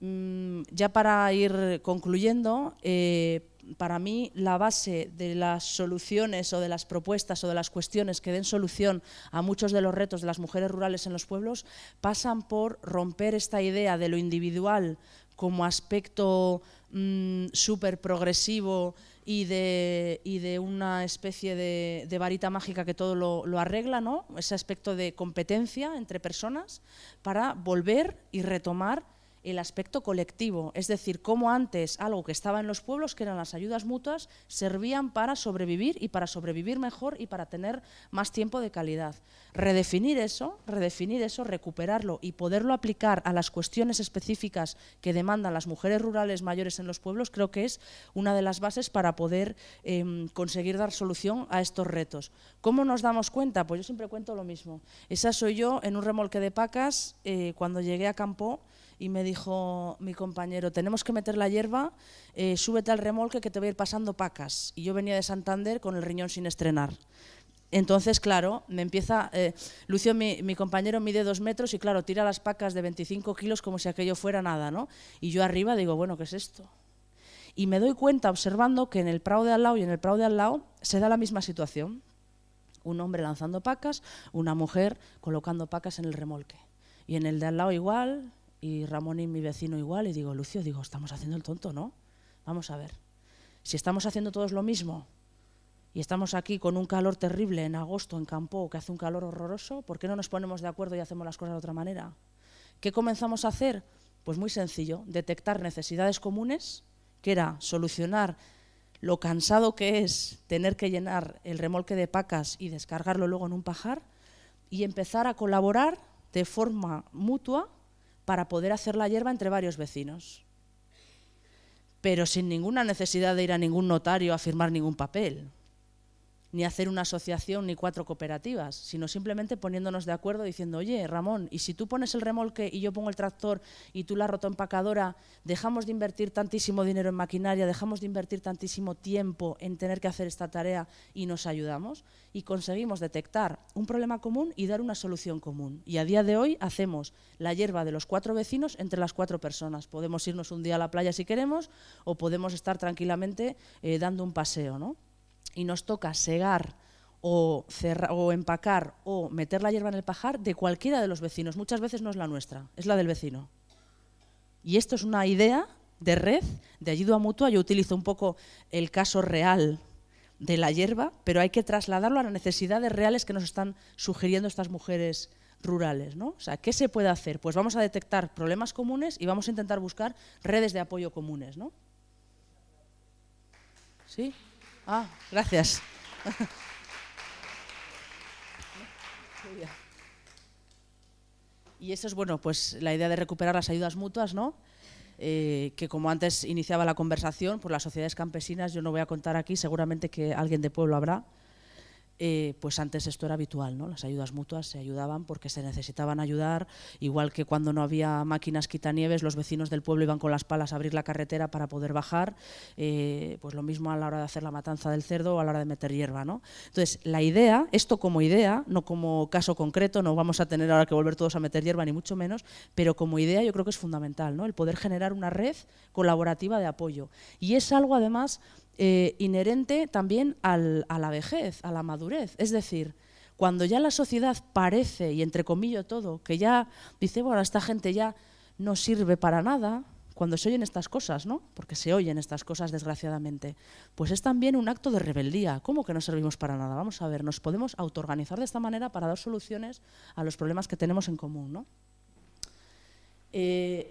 Mm, ya para ir concluyendo, eh, para mí la base de las soluciones o de las propuestas o de las cuestiones que den solución a muchos de los retos de las mujeres rurales en los pueblos pasan por romper esta idea de lo individual como aspecto mm, súper progresivo y de, una especie de, varita mágica que todo lo, lo, arregla, ¿no? ese aspecto de competencia entre personas, para volver y retomar el aspecto colectivo, es decir, cómo antes algo que estaba en los pueblos, que eran las ayudas mutuas, servían para sobrevivir y para sobrevivir mejor y para tener más tiempo de calidad. Redefinir eso, redefinir eso, recuperarlo y poderlo aplicar a las cuestiones específicas que demandan las mujeres rurales mayores en los pueblos, creo que es una de las bases para poder em, conseguir dar solución a estos retos. ¿Cómo nos damos cuenta? Pues yo siempre cuento lo mismo. Esa soy yo en un remolque de pacas eh, cuando llegué a Campo y me dijo mi compañero, tenemos que meter la hierba, eh, súbete al remolque que te voy a ir pasando pacas. Y yo venía de Santander con el riñón sin estrenar. Entonces, claro, me empieza, eh, Lucio, mi, compañero mide dos metros y claro, tira las pacas de 25 kilos como si aquello fuera nada, ¿no? Y yo arriba digo, bueno, ¿qué es esto? Y me doy cuenta observando que en el prado de al lado y en el prado de al lado se da la misma situación. Un hombre lanzando pacas, una mujer colocando pacas en el remolque. Y en el de al lado igual, y Ramón y mi vecino igual, y digo, Lucio, digo, estamos haciendo el tonto, ¿no? Vamos a ver, si estamos haciendo todos lo mismo y estamos aquí con un calor terrible en agosto en Campo, que hace un calor horroroso, ¿por qué no nos ponemos de acuerdo y hacemos las cosas de otra manera? ¿Qué comenzamos a hacer? Pues muy sencillo, detectar necesidades comunes, que era solucionar lo cansado que es tener que llenar el remolque de pacas y descargarlo luego en un pajar, y empezar a colaborar de forma mutua para poder hacer la hierba entre varios vecinos. Pero sin ninguna necesidad de ir a ningún notario a firmar ningún papel ni hacer una asociación ni cuatro cooperativas, sino simplemente poniéndonos de acuerdo diciendo, oye, Ramón, y si tú pones el remolque y yo pongo el tractor y tú la empacadora, dejamos de invertir tantísimo dinero en maquinaria, dejamos de invertir tantísimo tiempo en tener que hacer esta tarea y nos ayudamos y conseguimos detectar un problema común y dar una solución común. Y a día de hoy hacemos la hierba de los cuatro vecinos entre las cuatro personas. Podemos irnos un día a la playa si queremos o podemos estar tranquilamente eh, dando un paseo, ¿no? y nos toca segar o, o empacar o meter la hierba en el pajar de cualquiera de los vecinos. Muchas veces no es la nuestra, es la del vecino. Y esto es una idea de red, de ayuda mutua. Yo utilizo un poco el caso real de la hierba, pero hay que trasladarlo a las necesidades reales que nos están sugiriendo estas mujeres rurales. ¿no? O sea, ¿qué se puede hacer? Pues vamos a detectar problemas comunes y vamos a intentar buscar redes de apoyo comunes. ¿no? ¿Sí? Ah, gracias. Y eso es, bueno, pues la idea de recuperar las ayudas mutuas, ¿no? Eh, que como antes iniciaba la conversación, por pues las sociedades campesinas, yo no voy a contar aquí, seguramente que alguien de pueblo habrá, eh, pues antes esto era habitual, ¿no? las ayudas mutuas se ayudaban porque se necesitaban ayudar, igual que cuando no había máquinas quitanieves, los vecinos del pueblo iban con las palas a abrir la carretera para poder bajar, eh, pues lo mismo a la hora de hacer la matanza del cerdo o a la hora de meter hierba. ¿no? Entonces, la idea, esto como idea, no como caso concreto, no vamos a tener ahora que volver todos a meter hierba, ni mucho menos, pero como idea yo creo que es fundamental, ¿no? el poder generar una red colaborativa de apoyo. Y es algo además eh, inherente también a la vejez, a la madurez. Es decir, cuando ya la sociedad parece, y entre comillas todo, que ya dice, bueno, esta gente ya no sirve para nada, cuando se oyen estas cosas, ¿no? Porque se oyen estas cosas, desgraciadamente, pues es también un acto de rebeldía. ¿Cómo que no servimos para nada? Vamos a ver, nos podemos autoorganizar de esta manera para dar soluciones a los problemas que tenemos en común, ¿no? Eh,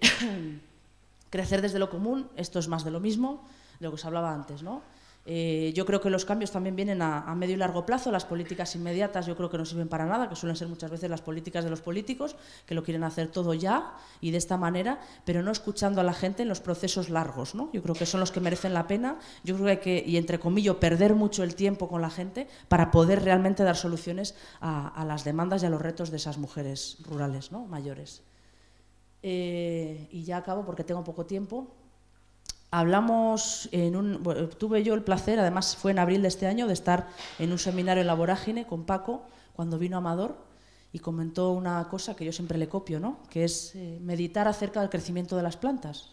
*coughs* crecer desde lo común, esto es más de lo mismo lo que os hablaba antes, ¿no? Eh, yo creo que los cambios también vienen a, medio y largo plazo. Las políticas inmediatas yo creo que no sirven para nada, que suelen ser muchas veces las políticas de los políticos, que lo quieren hacer todo ya y de esta manera, pero no escuchando a la gente en los procesos largos. Yo creo que son los que merecen la pena. Yo creo que hay que, y entre comillas, perder mucho el tiempo con la gente para poder realmente dar soluciones a, las demandas y a los retos de esas mujeres rurales mayores. Eh, y ya acabo porque tengo poco tiempo hablamos en un, tuve yo el placer, además fue en abril de este año, de estar en un seminario en la Vorágine con Paco cuando vino Amador y comentó una cosa que yo siempre le copio, ¿no? que es eh, meditar acerca del crecimiento de las plantas.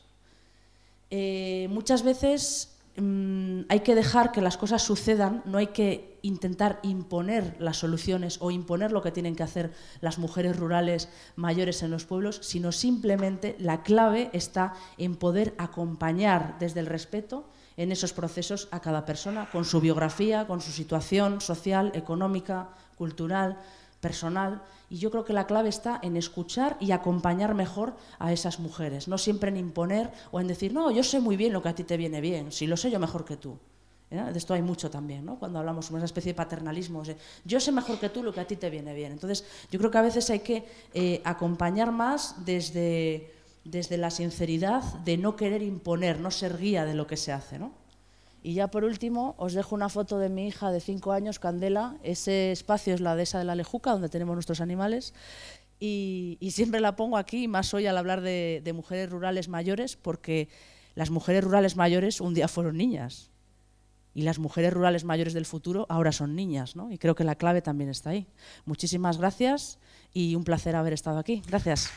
Eh, muchas veces Mm, hay que dejar que las cosas sucedan, no hay que intentar imponer las soluciones o imponer lo que tienen que hacer las mujeres rurales mayores en los pueblos, sino simplemente la clave está en poder acompañar desde el respeto en esos procesos a cada persona, con su biografía, con su situación social, económica, cultural, personal y yo creo que la clave está en escuchar y acompañar mejor a esas mujeres, no siempre en imponer o en decir, no, yo sé muy bien lo que a ti te viene bien, si lo sé yo mejor que tú. ¿eh? De esto hay mucho también, ¿no? cuando hablamos de una especie de paternalismo, yo sé mejor que tú lo que a ti te viene bien. Entonces, yo creo que a veces hay que eh, acompañar más desde, desde la sinceridad de no querer imponer, no ser guía de lo que se hace. ¿no? Y ya por último, os dejo una foto de mi hija de 5 años, Candela. Ese espacio es la dehesa de la Lejuca, donde tenemos nuestros animales. Y, siempre la pongo aquí, más hoy al hablar de, mujeres rurales mayores, porque las mujeres rurales mayores un día fueron niñas. Y las mujeres rurales mayores del futuro ahora son niñas, Y creo que la clave también está ahí. Muchísimas gracias y un placer haber estado aquí. Gracias.